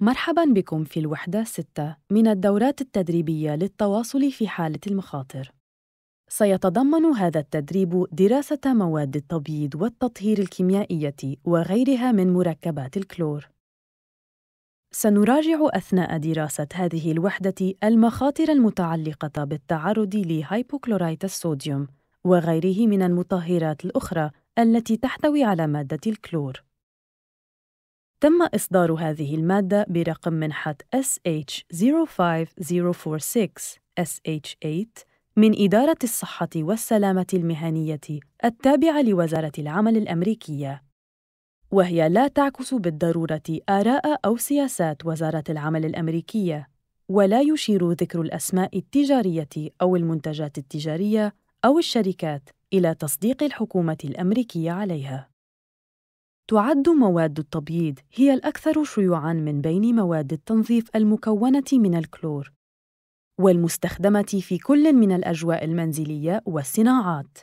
مرحبا بكم في الوحدة 6 من الدورات التدريبية للتواصل في حالة المخاطر. سيتضمن هذا التدريب دراسة مواد التبييض والتطهير الكيميائية وغيرها من مركبات الكلور. سنراجع أثناء دراسة هذه الوحدة المخاطر المتعلقة بالتعرض لهايبوكلورايت الصوديوم وغيره من المطهرات الأخرى التي تحتوي على مادة الكلور. تم إصدار هذه المادة برقم منحة SH05046 SH8 من إدارة الصحة والسلامة المهنية التابعة لوزارة العمل الأمريكية، وهي لا تعكس بالضرورة آراء أو سياسات وزارة العمل الأمريكية، ولا يشير ذكر الأسماء التجارية أو المنتجات التجارية أو الشركات إلى تصديق الحكومة الأمريكية عليها. تعد مواد التبييض هي الأكثر شيوعاً من بين مواد التنظيف المكونة من الكلور، والمستخدمة في كل من الأجواء المنزلية والصناعات،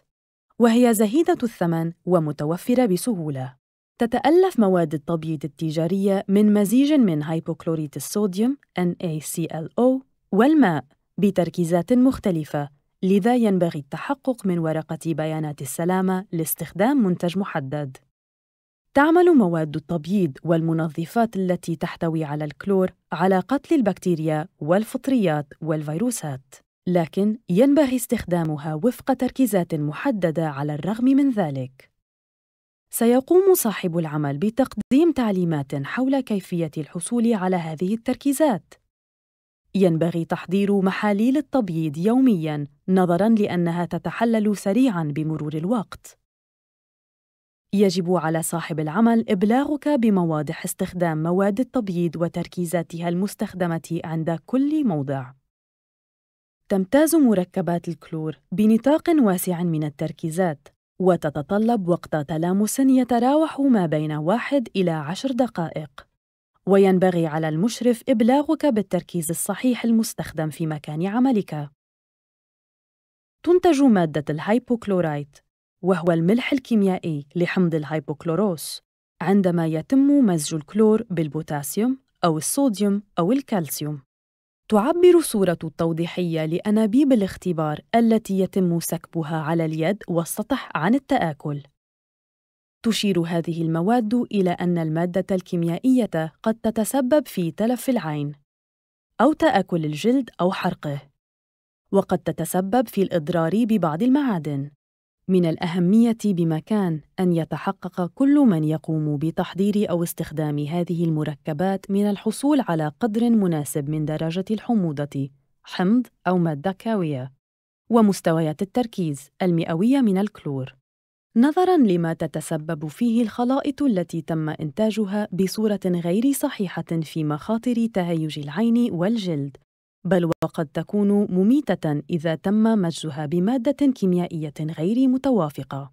وهي زهيدة الثمن ومتوفرة بسهولة. تتألف مواد التبييض التجارية من مزيج من هيبوكلوريت الصوديوم NaClO والماء بتركيزات مختلفة، لذا ينبغي التحقق من ورقة بيانات السلامة لاستخدام منتج محدد. تعمل مواد التبييض والمنظفات التي تحتوي على الكلور على قتل البكتيريا والفطريات والفيروسات لكن ينبغي استخدامها وفق تركيزات محدده على الرغم من ذلك سيقوم صاحب العمل بتقديم تعليمات حول كيفيه الحصول على هذه التركيزات ينبغي تحضير محاليل التبييض يوميا نظرا لانها تتحلل سريعا بمرور الوقت يجب على صاحب العمل إبلاغك بمواضح استخدام مواد التبييض وتركيزاتها المستخدمة عند كل موضع. تمتاز مركبات الكلور بنطاق واسع من التركيزات، وتتطلب وقت تلامس يتراوح ما بين واحد إلى عشر دقائق. وينبغي على المشرف إبلاغك بالتركيز الصحيح المستخدم في مكان عملك. تنتج مادة الهايبوكلورايت وهو الملح الكيميائي لحمض الهايبوكلوروس عندما يتم مزج الكلور بالبوتاسيوم أو الصوديوم أو الكالسيوم. تعبر صورة التوضيحية لأنابيب الاختبار التي يتم سكبها على اليد والسطح عن التآكل. تشير هذه المواد إلى أن المادة الكيميائية قد تتسبب في تلف العين، أو تآكل الجلد أو حرقه، وقد تتسبب في الإضرار ببعض المعادن. من الأهمية بمكان أن يتحقق كل من يقوم بتحضير أو استخدام هذه المركبات من الحصول على قدر مناسب من درجة الحموضة حمض أو مادة كاوية ومستويات التركيز المئوية من الكلور نظراً لما تتسبب فيه الخلائط التي تم إنتاجها بصورة غير صحيحة في مخاطر تهيج العين والجلد بل وقد تكون مميتة إذا تم مزجها بمادة كيميائية غير متوافقة.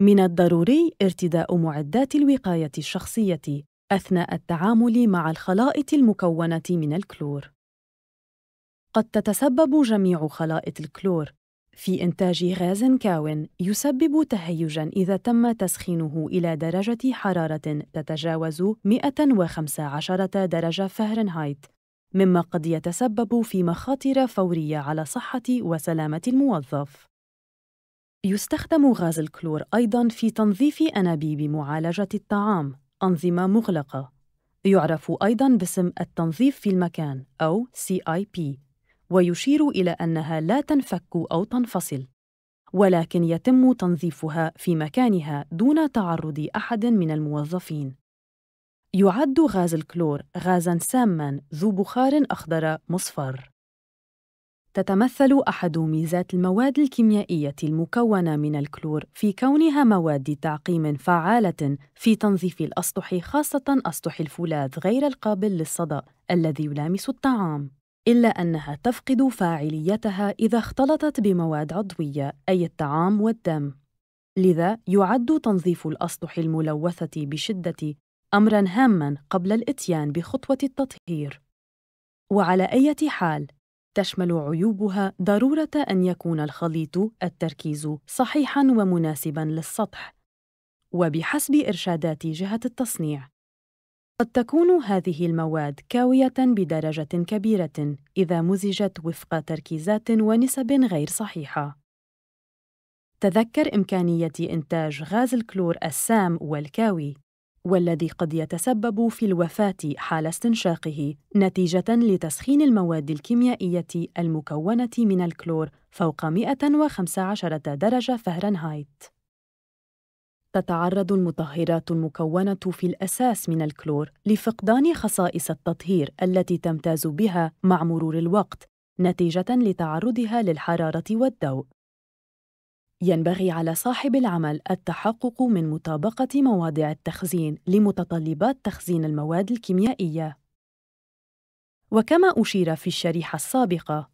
من الضروري ارتداء معدات الوقاية الشخصية أثناء التعامل مع الخلائط المكونة من الكلور. قد تتسبب جميع خلائط الكلور في إنتاج غاز كاو يسبب تهيجًا إذا تم تسخينه إلى درجة حرارة تتجاوز 115 درجة فهرنهايت مما قد يتسبب في مخاطر فورية على صحة وسلامة الموظف. يستخدم غاز الكلور أيضاً في تنظيف أنابيب معالجة الطعام، أنظمة مغلقة. يعرف أيضاً باسم التنظيف في المكان أو CIP، ويشير إلى أنها لا تنفك أو تنفصل، ولكن يتم تنظيفها في مكانها دون تعرض أحد من الموظفين. يعد غاز الكلور غازاً ساماً ذو بخار أخضر مصفر. تتمثل أحد ميزات المواد الكيميائية المكونة من الكلور في كونها مواد تعقيم فعالة في تنظيف الأسطح خاصة أسطح الفولاذ غير القابل للصدأ الذي يلامس الطعام، إلا أنها تفقد فاعليتها إذا اختلطت بمواد عضوية أي الطعام والدم. لذا يعد تنظيف الأسطح الملوثة بشدة امرا هاما قبل الاتيان بخطوه التطهير وعلى اي حال تشمل عيوبها ضروره ان يكون الخليط التركيز صحيحا ومناسبا للسطح وبحسب ارشادات جهه التصنيع قد تكون هذه المواد كاويه بدرجه كبيره اذا مزجت وفق تركيزات ونسب غير صحيحه تذكر إمكانية إنتاج غاز الكلور السام والكاوي والذي قد يتسبب في الوفاة حال استنشاقه نتيجة لتسخين المواد الكيميائية المكونة من الكلور فوق 115 درجة فهرنهايت. تتعرض المطهرات المكونة في الأساس من الكلور لفقدان خصائص التطهير التي تمتاز بها مع مرور الوقت نتيجة لتعرضها للحرارة والضوء. ينبغي على صاحب العمل التحقق من مطابقة مواضع التخزين لمتطلبات تخزين المواد الكيميائية. وكما أشير في الشريحة السابقة،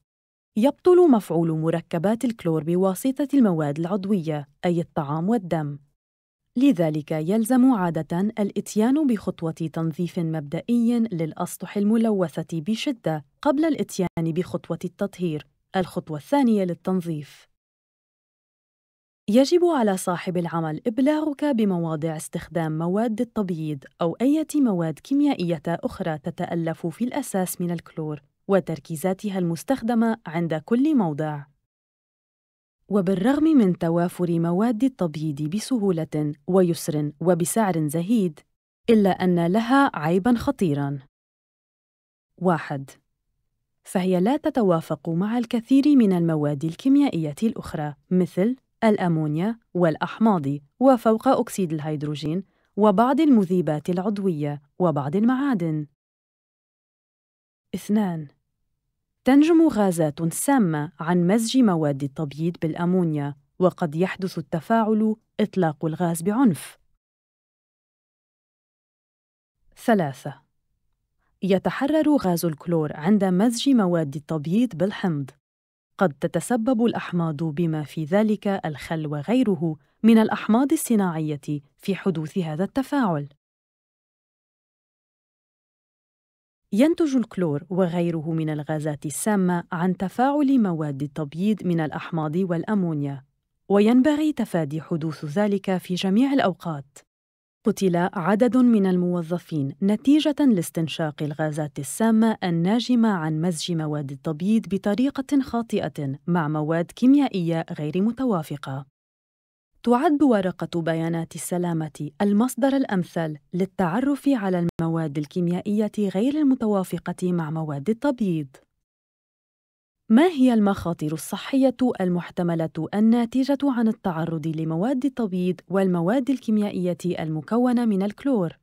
يبطل مفعول مركبات الكلور بواسطة المواد العضوية أي الطعام والدم. لذلك يلزم عادة الإتيان بخطوة تنظيف مبدئي للأسطح الملوثة بشدة قبل الإتيان بخطوة التطهير، الخطوة الثانية للتنظيف. يجب على صاحب العمل إبلاغك بمواضع استخدام مواد التبييض أو أي مواد كيميائية أخرى تتألف في الأساس من الكلور وتركيزاتها المستخدمة عند كل موضع. وبالرغم من توافر مواد التبييض بسهولة ويسر وبسعر زهيد، إلا أن لها عيبًا خطيرًا. واحد فهي لا تتوافق مع الكثير من المواد الكيميائية الأخرى مثل الأمونيا والأحماض وفوق أكسيد الهيدروجين وبعض المذيبات العضوية وبعض المعادن. 2. تنجم غازات سامة عن مزج مواد التبييض بالأمونيا وقد يحدث التفاعل إطلاق الغاز بعنف. 3. يتحرر غاز الكلور عند مزج مواد التبييض بالحمض قد تتسبب الأحماض بما في ذلك الخل وغيره من الأحماض الصناعية في حدوث هذا التفاعل. ينتج الكلور وغيره من الغازات السامة عن تفاعل مواد التبييض من الأحماض والأمونيا، وينبغي تفادي حدوث ذلك في جميع الأوقات. قتل عدد من الموظفين نتيجة لاستنشاق الغازات السامة الناجمة عن مزج مواد التبييض بطريقة خاطئة مع مواد كيميائية غير متوافقة. تعد ورقة بيانات السلامة المصدر الأمثل للتعرف على المواد الكيميائية غير المتوافقة مع مواد التبييض. ما هي المخاطر الصحية المحتملة الناتجة عن التعرض لمواد التبييض والمواد الكيميائية المكونة من الكلور؟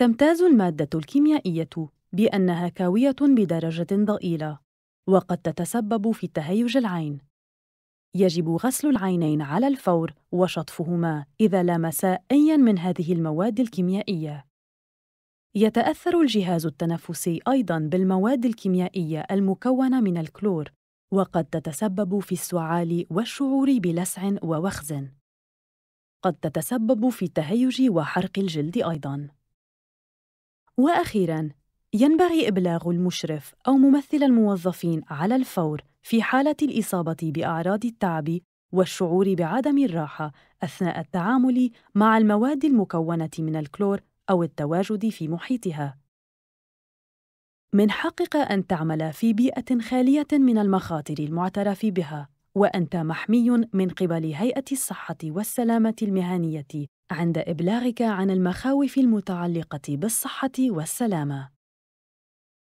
تمتاز المادة الكيميائية بأنها كاوية بدرجة ضئيلة، وقد تتسبب في تهيج العين. يجب غسل العينين على الفور وشطفهما إذا لامسا أيًا من هذه المواد الكيميائية. يتأثر الجهاز التنفسي أيضاً بالمواد الكيميائية المكونة من الكلور، وقد تتسبب في السعال والشعور بلسع ووخز. قد تتسبب في تهيج وحرق الجلد أيضاً. وأخيراً، ينبغي إبلاغ المشرف أو ممثل الموظفين على الفور في حالة الإصابة بأعراض التعب والشعور بعدم الراحة أثناء التعامل مع المواد المكونة من الكلور أو التواجد في محيطها. من حقك أن تعمل في بيئة خالية من المخاطر المعترف بها، وأنت محمي من قبل هيئة الصحة والسلامة المهنية عند إبلاغك عن المخاوف المتعلقة بالصحة والسلامة.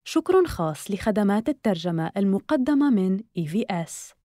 شكر خاص لخدمات الترجمة المقدمة من EVS.